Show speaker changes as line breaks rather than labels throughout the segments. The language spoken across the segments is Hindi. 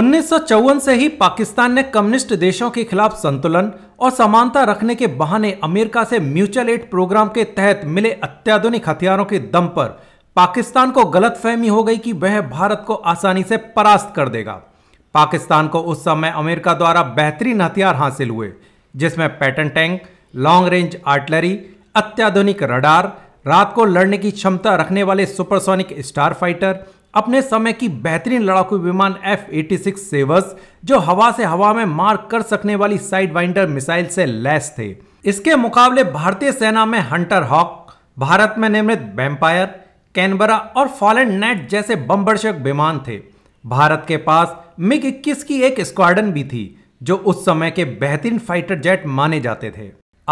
उन्नीस से ही पाकिस्तान ने कम्युनिस्ट देशों के खिलाफ संतुलन और समानता रखने के बहाने अमेरिका से म्यूचुअल एड प्रोग्राम के तहत मिले अत्याधुनिक हथियारों के दम पर पाकिस्तान को गलतफहमी हो गई कि वह भारत को आसानी से परास्त कर देगा पाकिस्तान को उस समय अमेरिका द्वारा बेहतरीन हथियार हासिल हुए जिसमें Patton tank long range artillery अत्याधुनिक रडार रात को लड़ने की क्षमता रखने वाले सुपरसोनिक स्टार फाइटर अपने समय की बेहतरीन लड़ाकू विमान एफ एटी सेवर्स जो हवा से हवा में मार कर सकने वाली साइड वाइंडर मिसाइल से लैस थे इसके मुकाबले भारतीय सेना में हंटर हॉक भारत में निर्मित वेम्पायर कैनबरा और फॉलन नेट जैसे बम्बरशक विमान थे भारत के पास मिग 21 की एक स्क्वाडन भी थी जो उस समय के बेहतरीन फाइटर जेट माने जाते थे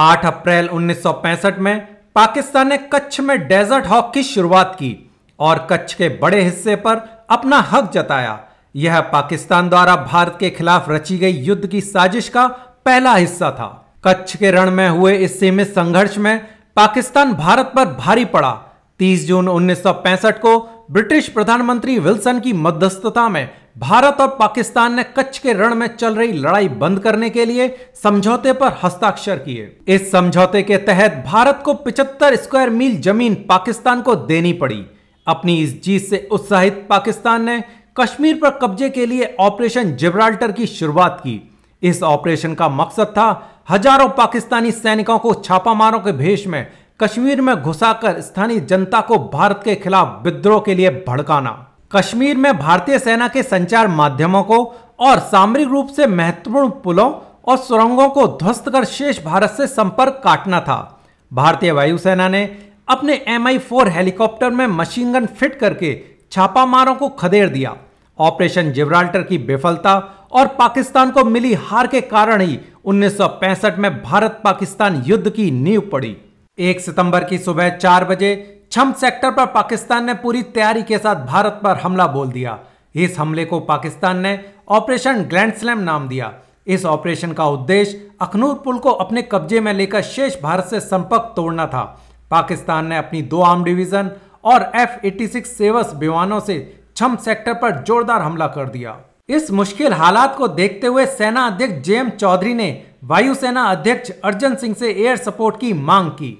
8 अप्रैल 1965 में पाकिस्तान ने कच्छ में डेजर्ट हॉक की शुरुआत की और कच्छ के बड़े हिस्से पर अपना हक जताया यह पाकिस्तान द्वारा भारत के खिलाफ रची गई युद्ध की साजिश का पहला हिस्सा था कच्छ के रण में हुए इस सीमित संघर्ष में पाकिस्तान भारत पर भारी पड़ा 30 जून 1965 को ब्रिटिश प्रधानमंत्री विल्सन की मध्यस्थता में भारत और पाकिस्तान ने कच्छ के रण में चल रही लड़ाई बंद करने के लिए समझौते पर हस्ताक्षर किए इस समझौते के तहत भारत को 75 स्क्वायर मील जमीन पाकिस्तान को देनी पड़ी अपनी इस जीत से उत्साहित पाकिस्तान ने कश्मीर पर कब्जे के लिए ऑपरेशन जिब्राल्टर की शुरुआत की इस ऑपरेशन का मकसद था हजारों पाकिस्तानी सैनिकों को छापामारों के भेष में कश्मीर में घुसाकर स्थानीय जनता को भारत के खिलाफ विद्रोह के लिए भड़काना कश्मीर में भारतीय सेना के संचार माध्यमों को और सामरिक रूप से महत्वपूर्ण पुलों और सुरंगों को ध्वस्त कर शेष भारत से संपर्क काटना था भारतीय वायुसेना ने अपने एम आई हेलीकॉप्टर में मशीन गन फिट करके छापामारों को खदेड़ दिया ऑपरेशन जिब्राल्टर की विफलता और पाकिस्तान को मिली हार के कारण ही 1965 में भारत पाकिस्तान युद्ध की नींव पड़ी 1 सितंबर की सुबह 4 बजे छम सेक्टर पर पाकिस्तान ने पूरी तैयारी के साथ भारत पर हमला बोल दिया इस हमले को पाकिस्तान ने ऑपरेशन ग्रैंड स्लैम नाम दिया इस ऑपरेशन का उद्देश्य अखनूर पुल को अपने कब्जे में लेकर शेष भारत से संपर्क तोड़ना था पाकिस्तान ने अपनी दो आर्म डिवीज़न और एफ एटी सिक्स सेवस विमानों से छम सेक्टर पर जोरदार हमला कर दिया इस मुश्किल हालात को देखते हुए सेना अध्यक्ष जे एम चौधरी ने वायुसेना अध्यक्ष अर्जन सिंह से एयर सपोर्ट की मांग की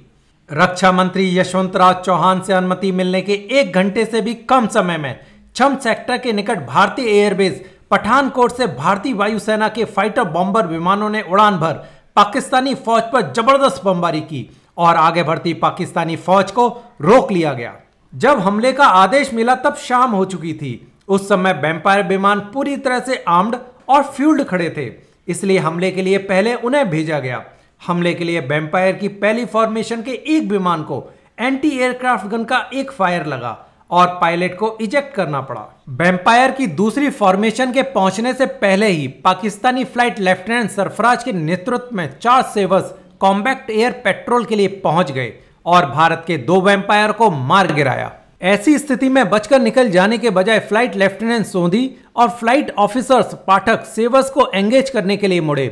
रक्षा मंत्री यशवंत राव चौहान से अनुमति मिलने के एक घंटे से भी कम समय में छम सेक्टर के निकट भारतीय एयरबेस पठानकोट से भारतीय वायुसेना के फाइटर बॉम्बर विमानों ने उड़ान भर पाकिस्तानी फौज पर जबरदस्त बमबारी की और आगे बढ़ती पाकिस्तानी फौज को रोक लिया गया जब हमले का आदेश मिला तब शाम हो चुकी थी उस समय वेम्पायर विमान पूरी तरह से आर्म्ड और फ्यूल्ड खड़े थे इसलिए हमले के लिए पहले उन्हें भेजा गया हमले के लिए वेम्पायर की पहली फॉर्मेशन के एक विमान को एंटी एयरक्राफ्ट गन का एक फायर लगा और पायलट को इजेक्ट करना पड़ा वेम्पायर की दूसरी फॉर्मेशन के पहुंचने से पहले ही पाकिस्तानी फ्लाइट लेफ्टिनेंट सरफराज के नेतृत्व में चार सेवस कॉम्बैक्ट एयर पेट्रोल के लिए पहुंच गए और भारत के दो वेम्पायर को मार गिराया ऐसी स्थिति में बचकर निकल जाने के बजाय फ्लाइट लेफ्टिनेंट सोंधी और फ्लाइट ऑफिसर्स पाठक सेवस को एंगेज करने के लिए मुड़े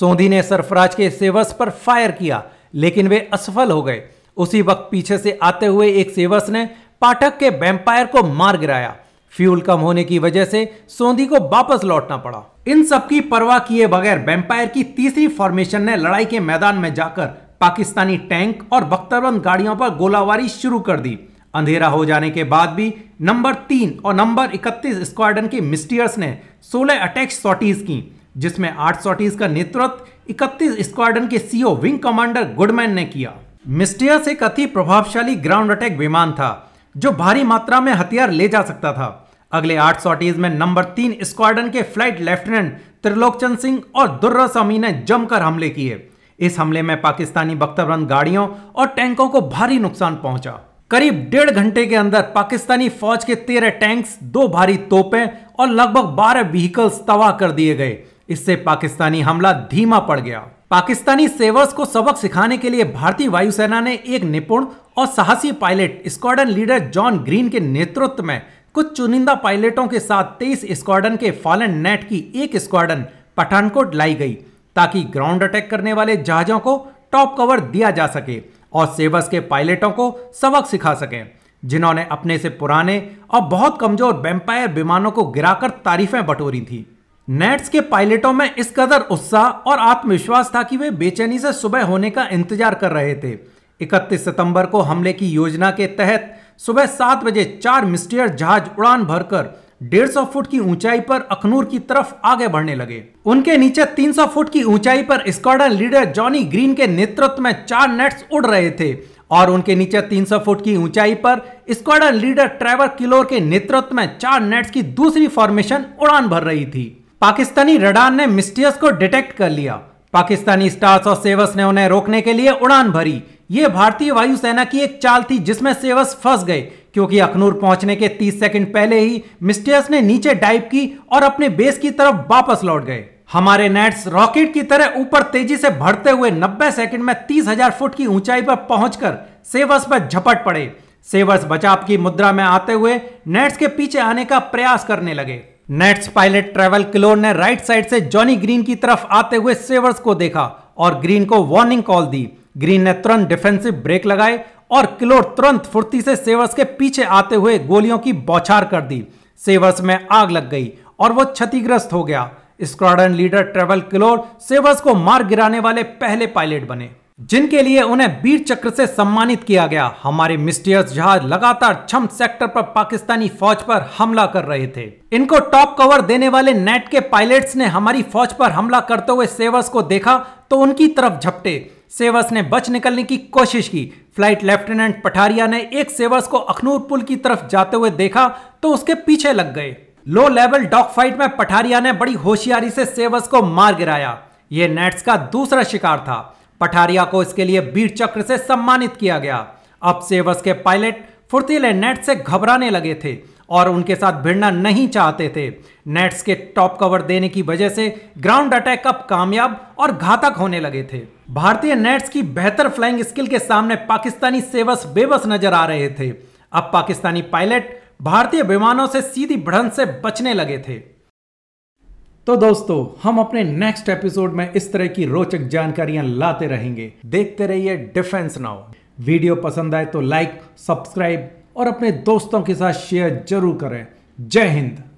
सोंधी ने सरफराज के सेवस पर फायर किया लेकिन वे असफल हो गए उसी वक्त पीछे से आते हुए एक सेवस ने पाठक के वेम्पायर को मार गिराया फ्यूल कम होने की वजह से सोंधी को वापस लौटना पड़ा इन सब की परवाह किए बगैर वेम्पायर की तीसरी फॉर्मेशन ने लड़ाई के मैदान में जाकर पाकिस्तानी टैंक और बख्तरबंद गाड़ियों पर गोलाबारी शुरू कर दी अंधेरा हो जाने के बाद भी नंबर तीन और नंबर इकतीस स्क्वाडन के मिस्टियर्स ने सोलह अटैक सॉटीज की जिसमें आठ सॉटीज का नेतृत्व इकतीस स्क्वाडन के सीओ विंग कमांडर गुडमैन ने किया मिस्टियर्स एक अति प्रभावशाली ग्राउंड अटैक विमान था जो भारी मात्रा में हथियार ले जा सकता था अगले आठ सॉटीज में नंबर तीन स्क्वाडन के फ्लाइट लेफ्टिनेंट त्रिलोकचंद सिंह और दुर्रस अमी ने जमकर हमले किए इस हमले में पाकिस्तानी बख्तरबंद गाड़ियों और टैंकों को भारी नुकसान पहुंचा करीब डेढ़ घंटे के अंदर पाकिस्तानी फौज के तेरह टैंक्स दो भारी तोपें और लगभग बारह व्हीकल्स तबाह कर दिए गए इससे पाकिस्तानी हमला धीमा पड़ गया पाकिस्तानी सेवर्स को सबक सिखाने के लिए भारतीय वायुसेना ने एक निपुण और साहसी pilot squadron leader John Green के नेतृत्व में कुछ चुनिंदा पायलटों के साथ तेईस स्क्वाडन के फॉलन नेट की एक स्क्वाडन पठानकोट लाई गई ताकि ग्राउंड अटैक करने वाले जहाजों को टॉप कवर दिया जा सके और सेवस के पायलटों को सबक सिखा सके जिन्होंने अपने से पुराने और बहुत कमजोर वेम्पायर विमानों को गिराकर तारीफें बटोरी थी नेट्स के पायलटों में इस कदर उत्साह और आत्मविश्वास था कि वे बेचैनी से सुबह होने का इंतजार कर रहे थे इकतीस सितंबर को हमले की योजना के तहत सुबह सात बजे चार मिस्टियर जहाज उड़ान भरकर डेढ़ सौ फुट की ऊंचाई पर अखनूर की तरफ आगे बढ़ने लगे उनके नीचे 300 फुट की ऊंचाई पर स्क्वाडन लीडर जॉनी ग्रीन के नेतृत्व में चार नेट्स उड़ रहे थे और उनके नीचे 300 फुट की ऊंचाई पर स्क्वाडन लीडर ट्रेवर किलोर के नेतृत्व में चार नेट्स की दूसरी फॉर्मेशन उड़ान भर रही थी पाकिस्तानी रडार ने मिस्टियस को डिटेक्ट कर लिया पाकिस्तानी स्टार्स और सेवर्स ने उन्हें रोकने के लिए उड़ान भरी यह भारतीय वायुसेना की एक चाल थी जिसमें सेवस फंस गए क्योंकि अखनूर पहुंचने के 30 सेकंड पहले ही मिस्टियस ने नीचे डाइव की और अपने बेस की तरफ वापस लौट गए हमारे नेट्स रॉकेट की तरह ऊपर तेजी से बढ़ते हुए 90 सेकंड में 30,000 फुट की ऊंचाई पर पहुंचकर सेवर्स पर झपट पड़े सेवर्स बचाव की मुद्रा में आते हुए नेट्स के पीछे आने का प्रयास करने लगे नेट्स पायलट ट्रेवल क्लोर ने राइट साइड से जॉनी ग्रीन की तरफ आते हुए सेवर्स को देखा और ग्रीन को वार्निंग कॉल दी ग्रीन ने तुरंत डिफेंसिव ब्रेक लगाए और किलोर तुरंत फुर्ती से सेवर्स के पीछे आते हुए गोलियों की बौछार कर दी सेवर्स में आग लग गई और वो क्षतिग्रस्त हो गया squadron leader Trevor Keelor Sabres को मार गिराने वाले पहले पायलट बने जिनके लिए उन्हें वीर चक्र से सम्मानित किया गया हमारे मिस्टियस जहाज लगातार छम सेक्टर पर पाकिस्तानी फौज पर हमला कर रहे थे इनको टॉप कवर देने वाले नेट के पायलट्स ने हमारी फौज पर हमला करते हुए सेवर्स को देखा तो उनकी तरफ झपटे सेवस ने बच निकलने की कोशिश की फ्लाइट लेफ्टिनेंट पठारिया ने एक सेवस को अखनूर पुल की तरफ जाते हुए देखा तो उसके पीछे लग गए लो लेवल डॉग फाइट में पठारिया ने बड़ी होशियारी से सेवस को मार गिराया ये नेट्स का दूसरा शिकार था पठारिया को इसके लिए बीर चक्र से सम्मानित किया गया अब सेवस के पायलट फुर्तीले नेट से घबराने लगे थे और उनके साथ भिड़ना नहीं चाहते थे नेट्स के टॉप कवर देने की वजह से ग्राउंड अटैक अब कामयाब और घातक होने लगे थे भारतीय नेट्स की बेहतर फ्लाइंग स्किल के सामने पाकिस्तानी सेवस बेबस नजर आ रहे थे अब पाकिस्तानी पायलट भारतीय विमानों से सीधी भड़न से बचने लगे थे तो दोस्तों हम अपने नेक्स्ट एपिसोड में इस तरह की रोचक जानकारियां लाते रहेंगे देखते रहिए डिफेंस नाउ वीडियो पसंद आए तो लाइक सब्सक्राइब और अपने दोस्तों के साथ शेयर जरूर करें जय हिंद